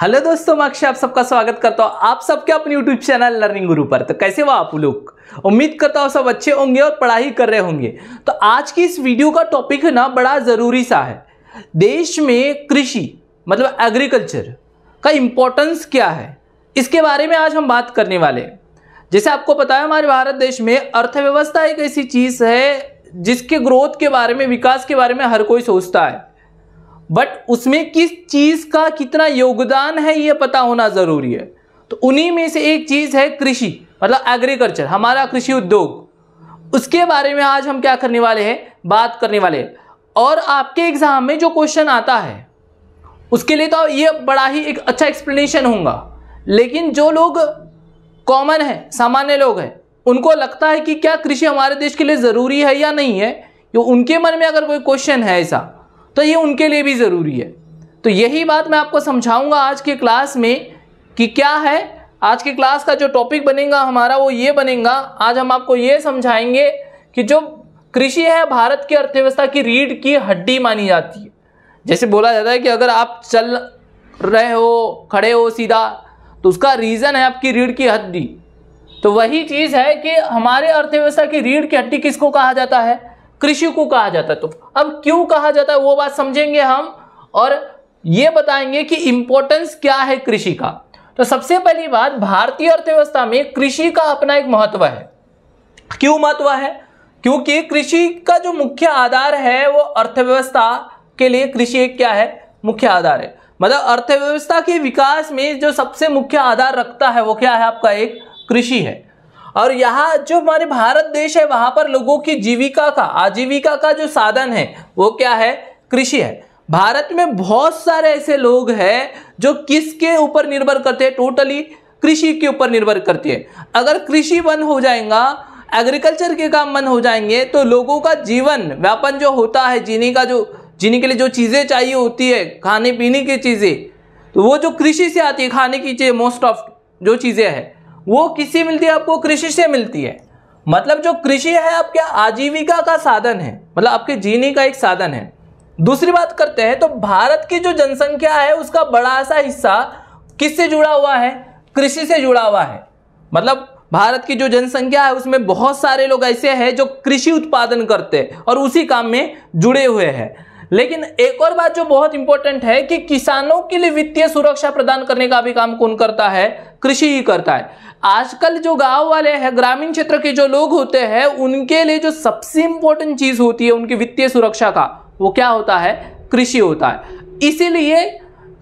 hello दोस्तों मैं अक्षय आप सबका स्वागत करता हूँ आप सबके अपने यूट्यूब चैनल लर्निंग गुरु पर तो कैसे हो आप लोग उम्मीद करता हूँ सब अच्छे होंगे और पढ़ाई कर रहे होंगे तो आज की इस वीडियो का टॉपिक है ना बड़ा ज़रूरी सा है देश में कृषि मतलब एग्रीकल्चर का इम्पोर्टेंस क्या है इसके बारे में आज हम बात करने वाले हैं जैसे आपको पता है हमारे भारत देश में अर्थव्यवस्था एक ऐसी चीज़ है जिसके ग्रोथ के बारे में विकास के बारे में हर कोई सोचता है बट उसमें किस चीज़ का कितना योगदान है ये पता होना ज़रूरी है तो उन्हीं में से एक चीज़ है कृषि मतलब एग्रीकल्चर हमारा कृषि उद्योग उसके बारे में आज हम क्या करने वाले हैं बात करने वाले हैं और आपके एग्ज़ाम में जो क्वेश्चन आता है उसके लिए तो ये बड़ा ही एक अच्छा एक्सप्लेनेशन होगा लेकिन जो लोग कॉमन है सामान्य लोग हैं उनको लगता है कि क्या कृषि हमारे देश के लिए ज़रूरी है या नहीं है तो उनके मन में अगर कोई क्वेश्चन है ऐसा तो ये उनके लिए भी ज़रूरी है तो यही बात मैं आपको समझाऊंगा आज के क्लास में कि क्या है आज की क्लास का जो टॉपिक बनेगा हमारा वो ये बनेगा आज हम आपको ये समझाएंगे कि जो कृषि है भारत की अर्थव्यवस्था की रीढ़ की हड्डी मानी जाती है जैसे बोला जाता है कि अगर आप चल रहे हो खड़े हो सीधा तो उसका रीज़न है आपकी रीढ़ की हड्डी तो वही चीज़ है कि हमारे अर्थव्यवस्था की रीढ़ की हड्डी किसको कहा जाता है कृषि को कहा जाता है तो अब क्यों कहा जाता है वो बात समझेंगे हम और ये बताएंगे कि इंपॉर्टेंस क्या है कृषि का तो सबसे पहली बात भारतीय अर्थव्यवस्था में कृषि का अपना एक महत्व है क्यों महत्व है क्योंकि कृषि का जो मुख्य आधार है वो अर्थव्यवस्था के लिए कृषि एक क्या है मुख्य आधार है मतलब अर्थव्यवस्था के विकास में जो सबसे मुख्य आधार रखता है वो क्या है आपका एक कृषि है और यहाँ जो हमारे भारत देश है वहाँ पर लोगों की जीविका का आजीविका का जो साधन है वो क्या है कृषि है भारत में बहुत सारे ऐसे लोग हैं जो किसके ऊपर निर्भर करते हैं टोटली कृषि के ऊपर निर्भर करती है अगर कृषि बंद हो जाएगा एग्रीकल्चर के काम बंद हो जाएंगे तो लोगों का जीवन व्यापन जो होता है जीने का जो जीने के लिए जो चीज़ें चाहिए होती है खाने पीने की चीज़ें तो वो जो कृषि से आती है खाने की चीज़ें मोस्ट ऑफ जो चीज़ें हैं वो किससे मिलती है आपको कृषि से मिलती है मतलब जो कृषि है आपके आजीविका का साधन है मतलब आपके जीने का एक साधन है दूसरी बात करते हैं तो भारत की जो जनसंख्या है उसका बड़ा सा हिस्सा किससे जुड़ा हुआ है कृषि से जुड़ा हुआ है मतलब भारत की जो जनसंख्या है उसमें बहुत सारे लोग ऐसे हैं जो कृषि उत्पादन करते हैं और उसी काम में जुड़े हुए हैं लेकिन एक और बात जो बहुत इंपॉर्टेंट है कि किसानों के लिए वित्तीय सुरक्षा प्रदान करने का भी काम कौन करता है कृषि ही करता है आजकल जो गांव वाले हैं ग्रामीण क्षेत्र के जो लोग होते हैं उनके लिए जो सबसे इंपॉर्टेंट चीज होती है उनकी वित्तीय सुरक्षा का वो क्या होता है कृषि होता है इसीलिए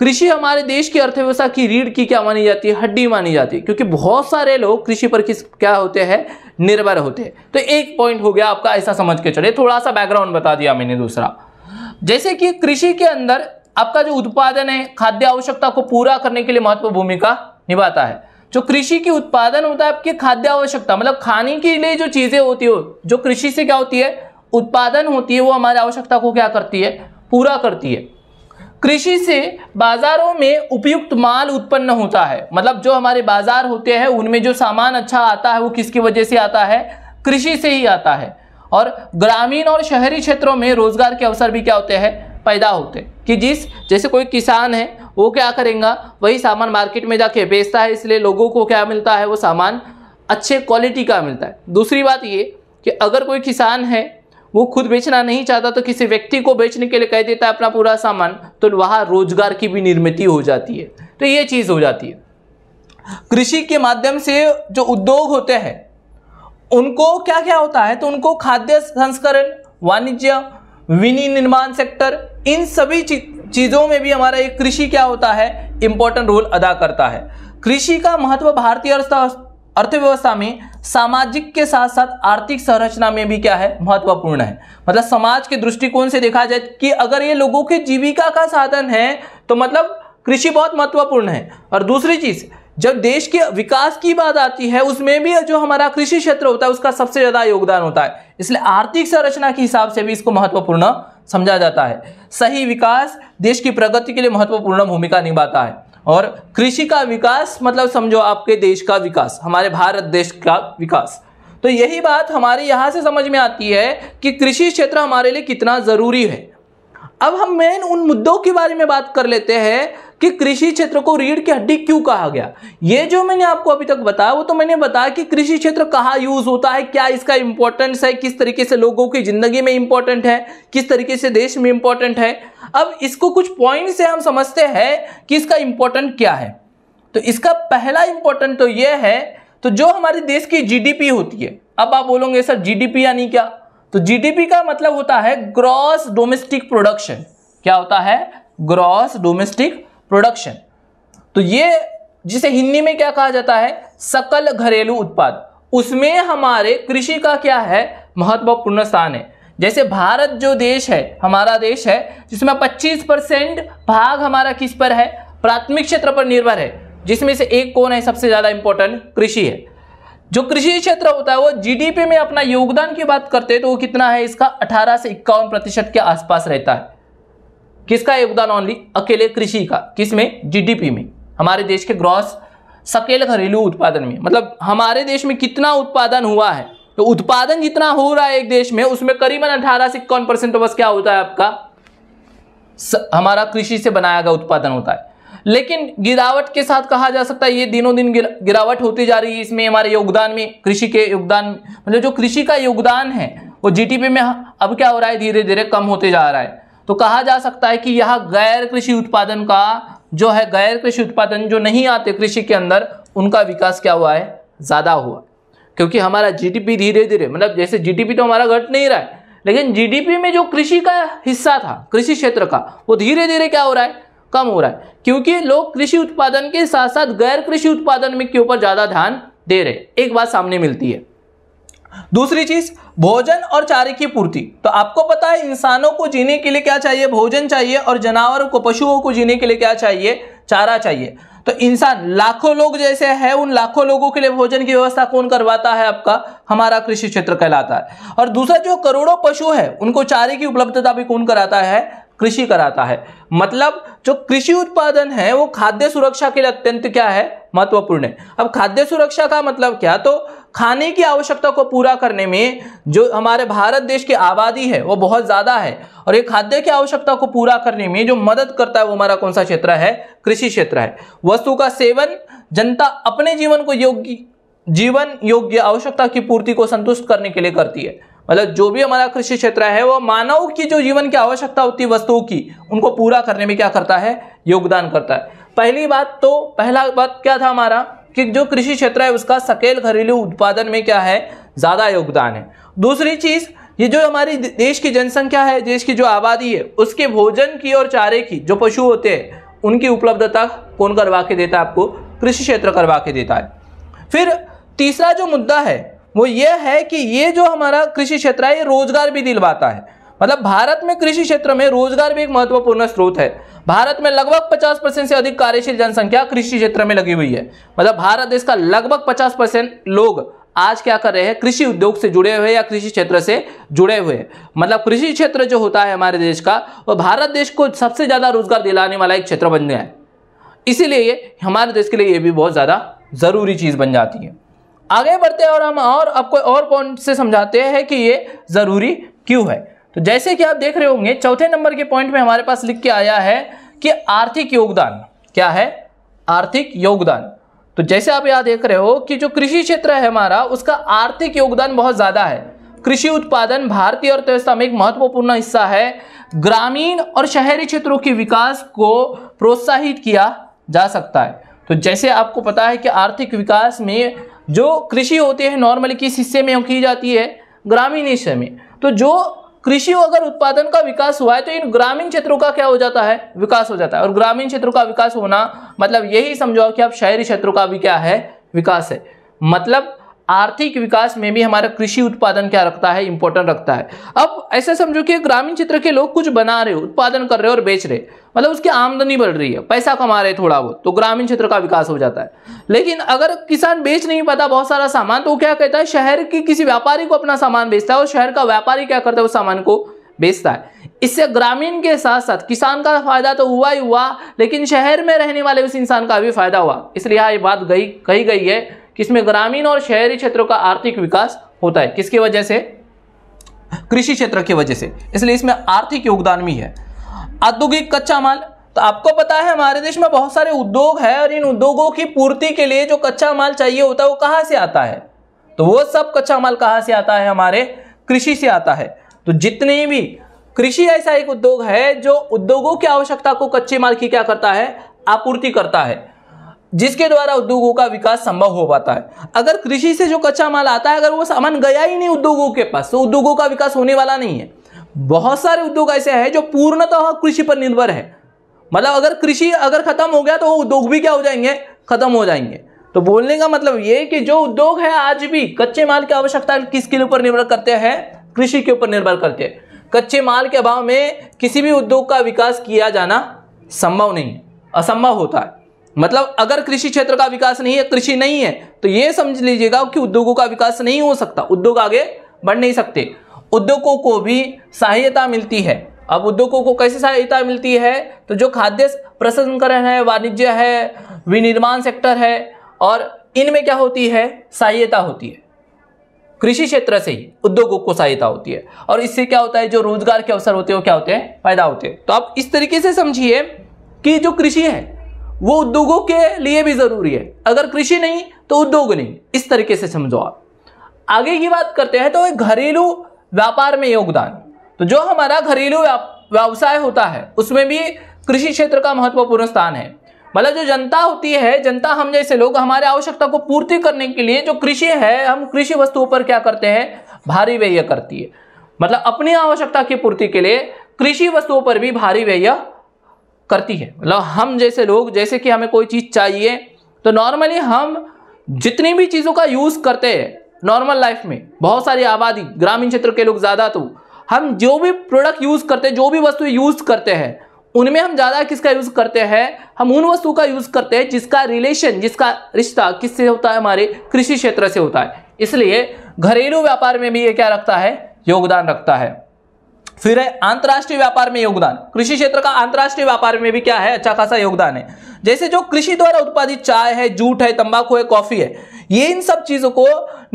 कृषि हमारे देश की अर्थव्यवस्था की रीढ़ की क्या मानी जाती है हड्डी मानी जाती है क्योंकि बहुत सारे लोग कृषि पर किस क्या होते हैं निर्भर होते हैं तो एक पॉइंट हो गया आपका ऐसा समझ के चले थोड़ा सा बैकग्राउंड बता दिया मैंने दूसरा जैसे कि कृषि के अंदर आपका जो उत्पादन है खाद्य आवश्यकता को पूरा करने के लिए महत्वपूर्ण भूमिका निभाता है जो कृषि की उत्पादन होता है आपकी खाद्य आवश्यकता मतलब खाने के लिए जो चीजें होती हो जो कृषि से क्या होती है उत्पादन होती है वो हमारी आवश्यकता को क्या करती है पूरा करती है कृषि से बाजारों में उपयुक्त माल उत्पन्न होता है मतलब जो हमारे बाजार होते हैं उनमें जो सामान अच्छा आता है वो किसकी वजह से आता है कृषि से ही आता है और ग्रामीण और शहरी क्षेत्रों में रोजगार के अवसर भी क्या होते हैं पैदा होते हैं कि जिस जैसे कोई किसान है वो क्या करेंगे वही सामान मार्केट में जाके बेचता है इसलिए लोगों को क्या मिलता है वो सामान अच्छे क्वालिटी का मिलता है दूसरी बात ये कि अगर कोई किसान है वो खुद बेचना नहीं चाहता तो किसी व्यक्ति को बेचने के लिए कह देता है अपना पूरा सामान तो वहाँ रोजगार की भी निर्मित हो जाती है तो ये चीज़ हो जाती है कृषि के माध्यम से जो उद्योग होते हैं उनको क्या क्या होता है तो उनको खाद्य संस्करण वाणिज्य विनिर्माण सेक्टर इन सभी चीज़ों में भी हमारा ये कृषि क्या होता है इंपॉर्टेंट रोल अदा करता है कृषि का महत्व भारतीय अर्थव्यवस्था में सामाजिक के साथ साथ आर्थिक संरचना में भी क्या है महत्वपूर्ण है मतलब समाज के दृष्टिकोण से देखा जाए कि अगर ये लोगों की जीविका का साधन है तो मतलब कृषि बहुत महत्वपूर्ण है और दूसरी चीज़ जब देश के विकास की बात आती है उसमें भी जो हमारा कृषि क्षेत्र होता है उसका सबसे ज़्यादा योगदान होता है इसलिए आर्थिक संरचना के हिसाब से भी इसको महत्वपूर्ण समझा जाता है सही विकास देश की प्रगति के लिए महत्वपूर्ण भूमिका निभाता है और कृषि का विकास मतलब समझो आपके देश का विकास हमारे भारत देश का विकास तो यही बात हमारे यहाँ से समझ में आती है कि कृषि क्षेत्र हमारे लिए कितना ज़रूरी है अब हम मेन उन मुद्दों के बारे में बात कर लेते हैं कि कृषि क्षेत्र को रीढ़ की हड्डी क्यों कहा गया ये जो मैंने आपको अभी तक बताया वो तो मैंने बताया कि कृषि क्षेत्र कहाँ यूज होता है क्या इसका इंपॉर्टेंस है किस तरीके से लोगों की जिंदगी में इंपॉर्टेंट है किस तरीके से देश में इंपॉर्टेंट है अब इसको कुछ पॉइंट से हम समझते हैं कि इसका इंपॉर्टेंट क्या है तो इसका पहला इंपॉर्टेंट तो यह है तो जो हमारे देश की जीडीपी होती है अब आप बोलोगे सर जीडीपी यानी क्या तो जीडीपी का मतलब होता है ग्रॉस डोमेस्टिक प्रोडक्शन क्या होता है ग्रॉस डोमेस्टिक प्रोडक्शन तो ये जिसे हिंदी में क्या कहा जाता है सकल घरेलू उत्पाद उसमें हमारे कृषि का क्या है महत्वपूर्ण स्थान है जैसे भारत जो देश है हमारा देश है जिसमें 25 परसेंट भाग हमारा किस पर है प्राथमिक क्षेत्र पर निर्भर है जिसमें से एक कौन है सबसे ज़्यादा इंपॉर्टेंट कृषि है जो कृषि क्षेत्र होता है वो जीडीपी में अपना योगदान की बात करते हैं तो वो कितना है इसका 18 से इक्यावन प्रतिशत के आसपास रहता है किसका योगदान ऑनली अकेले कृषि का किसमें जीडीपी में हमारे देश के ग्रॉस सकेल घरेलू उत्पादन में मतलब हमारे देश में कितना उत्पादन हुआ है तो उत्पादन जितना हो रहा है एक देश में उसमें करीबन अठारह से इक्यावन परसेंट बस क्या होता है आपका स, हमारा कृषि से बनाया गया उत्पादन होता है लेकिन गिरावट के साथ कहा जा सकता है ये दिनों दिन गिर, गिरावट होती जा रही है इसमें हमारे योगदान में कृषि के योगदान मतलब जो कृषि का योगदान है वो जीटीपी में अब क्या हो रहा है धीरे धीरे कम होते जा रहा है तो कहा जा सकता है कि यह गैर कृषि उत्पादन का जो है गैर कृषि उत्पादन जो नहीं आते कृषि के अंदर उनका विकास क्या हुआ है ज़्यादा हुआ क्योंकि हमारा जीडीपी धीरे धीरे मतलब जैसे जीडीपी तो हमारा घट नहीं रहा है लेकिन जीडीपी में जो कृषि का हिस्सा था कृषि क्षेत्र का वो धीरे धीरे क्या हो रहा है कम हो रहा है क्योंकि लोग कृषि उत्पादन के साथ साथ गैर कृषि उत्पादन में के ऊपर ज़्यादा ध्यान दे रहे एक बात सामने मिलती है दूसरी चीज भोजन और चारे की पूर्ति तो आपको पता है इंसानों को जीने के लिए क्या चाहिए भोजन चाहिए और जानवरों को पशुओं को जीने के लिए क्या चाहिए चारा चाहिए तो इंसान लाखों लोग जैसे है उन लाखों लोगों के लिए भोजन की व्यवस्था कौन करवाता है आपका हमारा कृषि क्षेत्र कहलाता है और दूसरा जो करोड़ों पशु है उनको चारे की उपलब्धता भी कौन कराता है कृषि कराता है मतलब जो कृषि उत्पादन है वो खाद्य सुरक्षा के लिए अत्यंत क्या है महत्वपूर्ण है अब खाद्य सुरक्षा का मतलब क्या तो खाने की आवश्यकता को पूरा करने में जो हमारे भारत देश की आबादी है वो बहुत ज़्यादा है और ये खाद्य की आवश्यकता को पूरा करने में जो मदद करता है वो हमारा कौन सा क्षेत्र है कृषि क्षेत्र है वस्तु का सेवन जनता अपने जीवन को योग्य जीवन योग्य आवश्यकता की पूर्ति को संतुष्ट करने के लिए करती है मतलब जो भी हमारा कृषि क्षेत्र है वो मानव की जो जीवन की आवश्यकता होती है वस्तुओं की उनको पूरा करने में क्या करता है योगदान करता है पहली बात तो पहला बात क्या था हमारा कि जो कृषि क्षेत्र है उसका सकेल घरेलू उत्पादन में क्या है ज़्यादा योगदान है दूसरी चीज़ ये जो हमारी देश की जनसंख्या है देश की जो आबादी है उसके भोजन की और चारे की जो पशु होते हैं उनकी उपलब्धता कौन करवा के देता है आपको कृषि क्षेत्र करवा के देता है फिर तीसरा जो मुद्दा है वो ये है कि ये जो हमारा कृषि क्षेत्र है ये रोजगार भी दिलवाता है मतलब भारत में कृषि क्षेत्र में रोजगार भी एक महत्वपूर्ण स्रोत है भारत में लगभग 50 परसेंट से अधिक कार्यशील जनसंख्या कृषि क्षेत्र में लगी हुई है मतलब भारत देश का लगभग 50 परसेंट लोग आज क्या कर रहे हैं कृषि उद्योग से जुड़े हुए या कृषि क्षेत्र से जुड़े हुए मतलब कृषि क्षेत्र जो होता है हमारे देश का वह भारत देश को सबसे ज़्यादा रोजगार दिलाने वाला एक क्षेत्र बन गया है इसीलिए हमारे देश के लिए ये भी बहुत ज़्यादा ज़रूरी चीज़ बन जाती है आगे बढ़ते हैं और हम और आपको और कौन से समझाते हैं कि ये ज़रूरी क्यों है तो जैसे कि आप देख रहे होंगे चौथे नंबर के पॉइंट में हमारे पास लिख के आया है कि आर्थिक योगदान क्या है आर्थिक योगदान तो जैसे आप यहाँ देख रहे हो कि जो कृषि क्षेत्र है हमारा उसका आर्थिक योगदान बहुत ज़्यादा है कृषि उत्पादन भारतीय अर्थव्यवस्था में एक महत्वपूर्ण हिस्सा है ग्रामीण और शहरी क्षेत्रों के विकास को प्रोत्साहित किया जा सकता है तो जैसे आपको पता है कि आर्थिक विकास में जो कृषि होती है नॉर्मली किस हिस्से में की जाती है ग्रामीण हिस्से में तो जो कृषि अगर उत्पादन का विकास हुआ है तो इन ग्रामीण क्षेत्रों का क्या हो जाता है विकास हो जाता है और ग्रामीण क्षेत्रों का विकास होना मतलब यही समझो कि आप शहरी क्षेत्रों का भी क्या है विकास है मतलब आर्थिक विकास में भी हमारा कृषि उत्पादन क्या रखता है इंपॉर्टेंट रखता है अब ऐसा समझो कि ग्रामीण क्षेत्र के लोग कुछ बना रहे हो उत्पादन कर रहे हो और बेच रहे मतलब उसकी आमदनी बढ़ रही है पैसा कमा रहे थोड़ा बहुत तो ग्रामीण क्षेत्र का विकास हो जाता है लेकिन अगर किसान बेच नहीं पाता बहुत सारा सामान तो वो क्या कहता है शहर की किसी व्यापारी को अपना सामान बेचता है और शहर का व्यापारी क्या करता है उस सामान को बेचता है इससे ग्रामीण के साथ साथ किसान का फायदा तो हुआ ही हुआ लेकिन शहर में रहने वाले उस इंसान का भी फायदा हुआ इसलिए यहाँ ये बात गई कही गई है किसमें ग्रामीण और शहरी क्षेत्रों का आर्थिक विकास होता है किसकी वजह से कृषि क्षेत्र की वजह से इसलिए इसमें आर्थिक योगदान भी है औद्योगिक कच्चा माल तो आपको पता है हमारे देश में बहुत सारे उद्योग है और इन उद्योगों की पूर्ति के लिए जो कच्चा माल चाहिए होता है वो कहाँ से आता है तो वो सब कच्चा माल कहाँ से आता है हमारे कृषि से आता है तो जितने भी कृषि ऐसा एक उद्योग है जो उद्योगों की आवश्यकता को कच्चे माल की क्या करता है आपूर्ति करता है जिसके द्वारा उद्योगों का विकास संभव हो पाता है अगर कृषि से जो कच्चा माल आता है अगर वो सामान गया ही नहीं उद्योगों के पास तो उद्योगों का विकास होने वाला नहीं है बहुत सारे उद्योग ऐसे हैं जो पूर्णतः कृषि पर निर्भर है मतलब अगर कृषि अगर खत्म हो गया तो वो उद्योग भी क्या हो जाएंगे खत्म हो जाएंगे तो बोलने का मतलब ये कि जो उद्योग है आज भी कच्चे माल की आवश्यकता किसके ऊपर निर्भर करते हैं कृषि के ऊपर निर्भर करते हैं कच्चे माल के अभाव में किसी भी उद्योग का विकास किया जाना संभव नहीं असंभव होता है मतलब अगर कृषि क्षेत्र का विकास नहीं है कृषि नहीं है तो यह समझ लीजिएगा कि उद्योगों का विकास नहीं हो सकता उद्योग आगे बढ़ नहीं सकते उद्योगों को भी सहायता मिलती है अब उद्योगों को कैसे सहायता मिलती है तो जो खाद्य प्रसंस्करण है वाणिज्य है विनिर्माण सेक्टर है और इनमें क्या होती है सहायता होती है कृषि क्षेत्र से ही उद्योगों को सहायता होती है और इससे क्या होता है जो रोजगार के अवसर होते हैं वो क्या होते हैं पैदा होते हैं तो आप इस तरीके से समझिए कि जो कृषि है वो उद्योगों के लिए भी ज़रूरी है अगर कृषि नहीं तो उद्योग नहीं इस तरीके से समझो आप आगे की बात करते हैं तो घरेलू व्यापार में योगदान तो जो हमारा घरेलू व्यवसाय होता है उसमें भी कृषि क्षेत्र का महत्वपूर्ण स्थान है मतलब जो जनता होती है जनता हम जैसे लोग हमारे आवश्यकता को पूर्ति करने के लिए जो कृषि है हम कृषि वस्तुओं पर क्या करते हैं भारी व्यय करती है मतलब अपनी आवश्यकता की पूर्ति के लिए कृषि वस्तुओं पर भी भारी व्यय करती है मतलब हम जैसे लोग जैसे कि हमें कोई चीज़ चाहिए तो नॉर्मली हम जितनी भी चीज़ों का यूज़ करते हैं नॉर्मल लाइफ में बहुत सारी आबादी ग्रामीण क्षेत्र के लोग ज़्यादा तो हम जो भी प्रोडक्ट यूज़ करते हैं जो भी वस्तु यूज़ करते हैं उनमें हम ज़्यादा किसका यूज़ करते हैं हम उन वस्तु का यूज़ करते हैं जिसका रिलेशन जिसका रिश्ता किससे होता है हमारे कृषि क्षेत्र से होता है इसलिए घरेलू व्यापार में भी ये क्या रखता है योगदान रखता है फिर है अंतर्राष्ट्रीय व्यापार में योगदान कृषि क्षेत्र का अंतर्राष्ट्रीय व्यापार में भी क्या है अच्छा खासा योगदान है जैसे जो कृषि द्वारा उत्पादित चाय है जूट है तंबाकू है कॉफी है ये इन सब चीजों को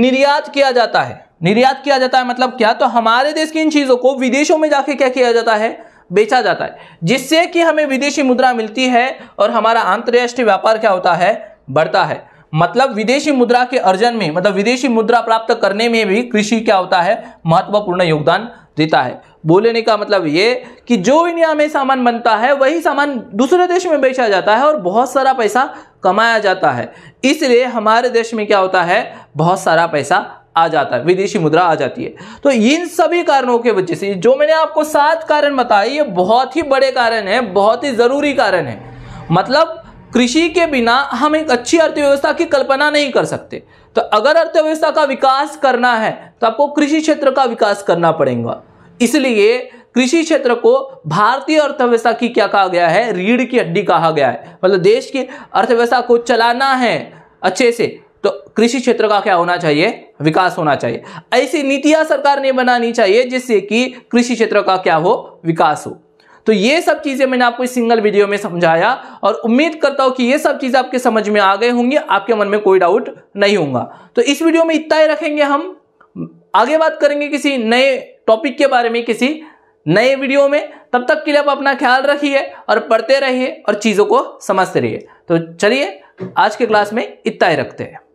निर्यात किया जाता है निर्यात किया जाता है मतलब क्या तो हमारे देश की इन चीजों को विदेशों में जाके क्या किया जाता है बेचा जाता है जिससे कि हमें विदेशी मुद्रा मिलती है और हमारा अंतर्राष्ट्रीय व्यापार क्या होता है बढ़ता है मतलब विदेशी मुद्रा के अर्जन में मतलब विदेशी मुद्रा प्राप्त करने में भी कृषि क्या होता है महत्वपूर्ण योगदान देता है बोलने का मतलब ये कि जो इंडिया में सामान बनता है वही सामान दूसरे देश में बेचा जाता है और बहुत सारा पैसा कमाया जाता है इसलिए हमारे देश में क्या होता है बहुत सारा पैसा आ जाता है विदेशी मुद्रा आ जाती है तो इन सभी कारणों के वजह से जो मैंने आपको सात कारण बताए ये बहुत ही बड़े कारण है बहुत ही ज़रूरी कारण है मतलब कृषि के बिना हम एक अच्छी अर्थव्यवस्था की कल्पना नहीं कर सकते तो अगर अर्थव्यवस्था का विकास करना है तो आपको कृषि क्षेत्र का विकास करना पड़ेगा इसलिए कृषि क्षेत्र को भारतीय अर्थव्यवस्था की क्या कहा गया है रीढ़ की हड्डी कहा गया है मतलब देश की अर्थव्यवस्था को चलाना है अच्छे से तो कृषि क्षेत्र का क्या होना चाहिए विकास होना चाहिए ऐसी नीतियां सरकार ने बनानी चाहिए जिससे कि कृषि क्षेत्र का क्या हो विकास हो तो ये सब चीज़ें मैंने आपको इस सिंगल वीडियो में समझाया और उम्मीद करता हूं कि ये सब चीज़ें आपके समझ में आ गए होंगी आपके मन में कोई डाउट नहीं होगा तो इस वीडियो में इतना ही रखेंगे हम आगे बात करेंगे किसी नए टॉपिक के बारे में किसी नए वीडियो में तब तक के लिए आप अपना ख्याल रखिए और पढ़ते रहिए और चीज़ों को समझते रहिए तो चलिए आज के क्लास में इतना ही रखते हैं